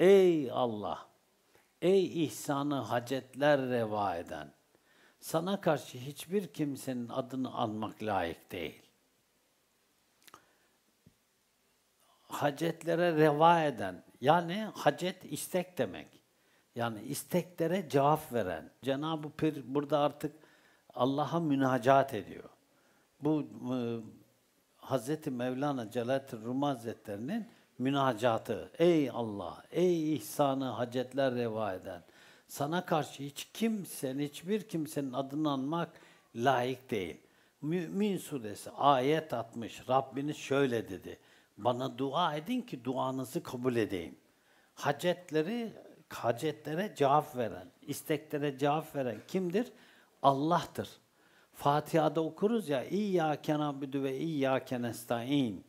Ey Allah! Ey ihsanı hacetler reva eden! Sana karşı hiçbir kimsenin adını anmak layık değil. Hacetlere reva eden, yani hacet istek demek. Yani isteklere cevap veren. Cenab-ı Pir burada artık Allah'a münacat ediyor. Bu e, Hazreti Mevlana Celaleddin Rumi Hazretleri'nin münacatı. Ey Allah, ey ihsanı hacetler reva eden. Sana karşı hiç kimsenin, hiçbir kimsenin adını anmak layık değil. Mü'min suresi ayet 60. Rabbiniz şöyle dedi. Bana dua edin ki duanızı kabul edeyim. Hacetleri, hacetlere cevap veren, isteklere cevap veren kimdir? Allah'tır. Fatiha'da okuruz ya İyyâken abdü ve İyyâken estaîn.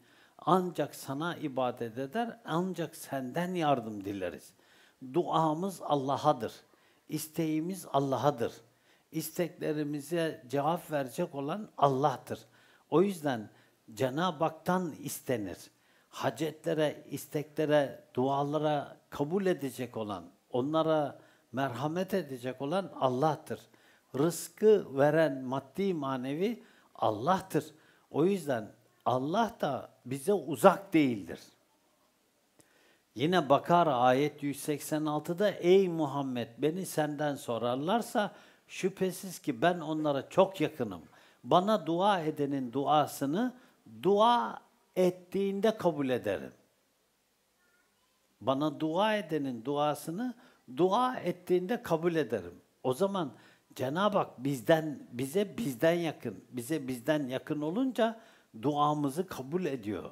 Ancak sana ibadet eder, ancak senden yardım dileriz. Duamız Allah'adır. İsteğimiz Allah'adır. İsteklerimize cevap verecek olan Allah'tır. O yüzden Cenab-ı Hak'tan istenir. Hacetlere, isteklere, dualara kabul edecek olan, onlara merhamet edecek olan Allah'tır. Rızkı veren maddi manevi Allah'tır. O yüzden Allah da bize uzak değildir. Yine Bakar ayet 186'da ey Muhammed beni senden sorarlarsa şüphesiz ki ben onlara çok yakınım. Bana dua edenin duasını dua ettiğinde kabul ederim. Bana dua edenin duasını dua ettiğinde kabul ederim. O zaman Cenab-ı Hak bizden bize bizden yakın, bize bizden yakın olunca duamızı kabul ediyor.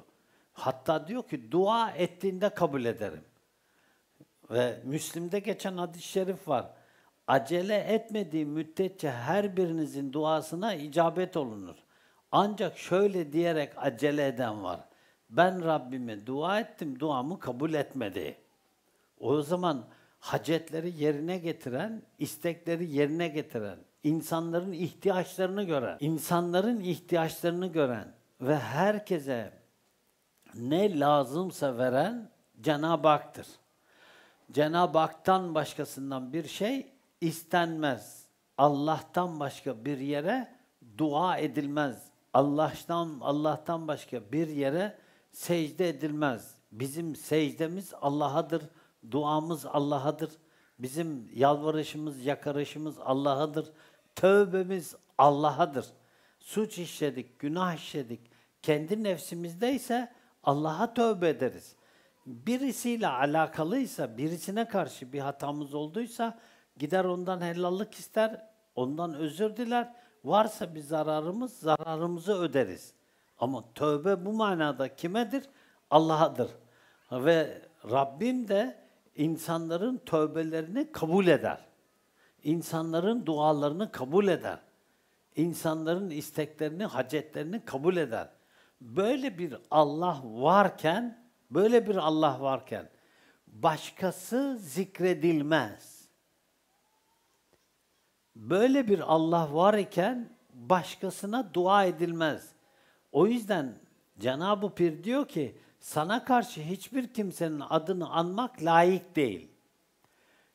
Hatta diyor ki dua ettiğinde kabul ederim. Ve Müslim'de geçen hadis-i şerif var. Acele etmediği müddetçe her birinizin duasına icabet olunur. Ancak şöyle diyerek acele eden var. Ben Rabbime dua ettim, duamı kabul etmedi. O zaman hacetleri yerine getiren, istekleri yerine getiren, insanların ihtiyaçlarını gören, insanların ihtiyaçlarını gören, ve herkese ne lazımsa veren Cenab-ı Hak'tır. Cenab-ı Hak'tan başkasından bir şey istenmez. Allah'tan başka bir yere dua edilmez. Allah'tan Allah'tan başka bir yere secde edilmez. Bizim secdemiz Allah'adır, duamız Allah'adır. Bizim yalvarışımız, yakarışımız Allah'adır. Tövbemiz Allah'adır suç işledik, günah işledik, kendi nefsimizdeyse Allah'a tövbe ederiz. Birisiyle alakalıysa, birisine karşı bir hatamız olduysa gider ondan helallik ister, ondan özür diler. Varsa bir zararımız, zararımızı öderiz. Ama tövbe bu manada kimedir? Allah'adır. Ve Rabbim de insanların tövbelerini kabul eder. İnsanların dualarını kabul eder insanların isteklerini, hacetlerini kabul eder. Böyle bir Allah varken, böyle bir Allah varken başkası zikredilmez. Böyle bir Allah var iken başkasına dua edilmez. O yüzden Cenab-ı Pir diyor ki sana karşı hiçbir kimsenin adını anmak layık değil.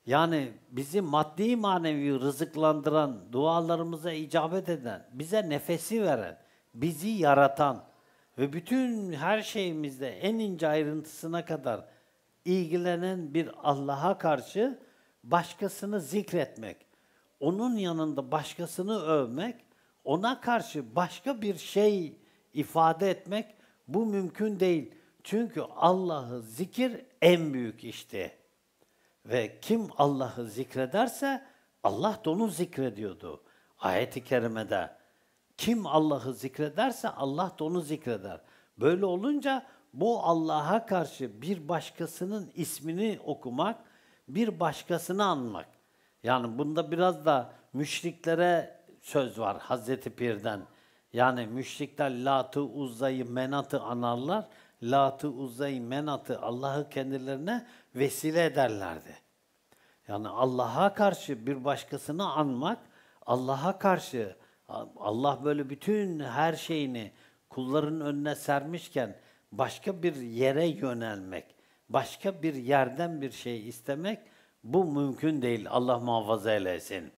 Yani bizi maddi manevi rızıklandıran, dualarımıza icabet eden, bize nefesi veren, bizi yaratan ve bütün her şeyimizde en ince ayrıntısına kadar ilgilenen bir Allah'a karşı başkasını zikretmek, onun yanında başkasını övmek, ona karşı başka bir şey ifade etmek bu mümkün değil. Çünkü Allah'ı zikir en büyük işte. Ve kim Allah'ı zikrederse Allah da onu zikrediyordu. Ayet-i kerimede kim Allah'ı zikrederse Allah da onu zikreder. Böyle olunca bu Allah'a karşı bir başkasının ismini okumak, bir başkasını anmak. Yani bunda biraz da müşriklere söz var Hazreti Pir'den. Yani müşrikler Lat'ı, Uzza'yı, Menat'ı anarlar. Lat'ı, Uzay, Menat'ı Allah'ı kendilerine vesile ederlerdi. Yani Allah'a karşı bir başkasını anmak, Allah'a karşı Allah böyle bütün her şeyini kulların önüne sermişken başka bir yere yönelmek, başka bir yerden bir şey istemek bu mümkün değil. Allah muhafaza eylesin.